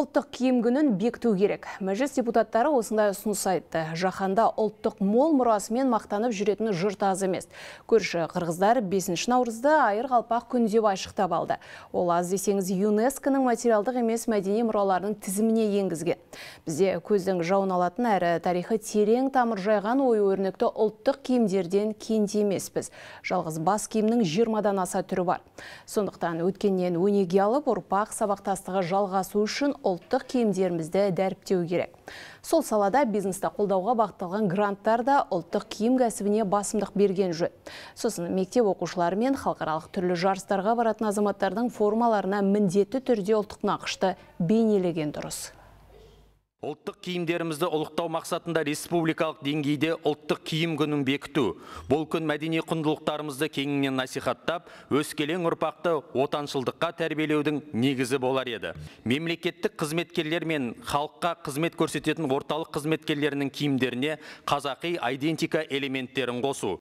ұлттық киім күнін бекіту керек. Мәжіліс депутаттары осындай ұсыныс айтты. Жаһанда ұлттық мол мұрасымен мақтанып жүретін жұрт аз емес. Көрші қырғыздар 5 наурызды айыр қалпақ күн деп айшықтап алды. Ол аз десеңіз ЮНЕСКО-ның материалдық емес мәдени мұраларының тізіміне енгізген. Бізде көздің жауын алатын әрі тарихы терең тамыр жайған ой өрнекті ұлттық киімдерден кенде емеспіз. Жалғыз бас киімнің 20 аса түрі бар. Сондықтан өткеннен өнеге алып ұрпақ сабақтастығы жалғасу үшін ұлттық киімдерімізді дәріптеу керек. Сол салада бизнесті қолдауға бағытталған гранттар да ұлттық киім кәсібіне басымдық берген жөн. Сосын мектеп оқушылары мен халықаралық түрлі жарыстарға баратын азаматтардың формаларына міндетті түрде ұлттық нақышты бейнелеген дұрыс ұлттық киімдерімізді ұлықтау мақсатында республикалық деңгейде ұлттық киім күнін бекіту бұл күн мәдени құндылықтарымызды кеңінен насихаттап өскелең ұрпақты отаншылдыққа тәрбиелеудің негізі болар еді мемлекеттік қызметкерлер мен халыққа қызмет көрсететін орталық қызметкерлерінің киімдеріне қазақи айдентика элементтерін қосу